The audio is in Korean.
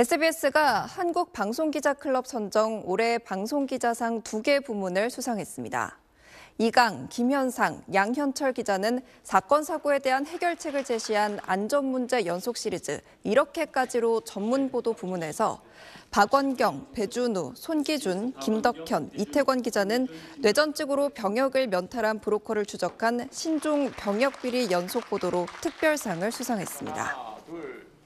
SBS가 한국 방송기자클럽 선정 올해 방송기자상 두 개 부문을 수상했습니다. 이강, 김현상, 양현철 기자는 사건 사고에 대한 해결책을 제시한 안전 문제 연속 시리즈 이렇게까지로 전문 보도 부문에서 박원경, 배준우, 손기준, 김덕현, 이태권 기자는 뇌전증으로 병역을 면탈한 브로커를 추적한 신종 병역 비리 연속 보도로 특별상을 수상했습니다. 하나,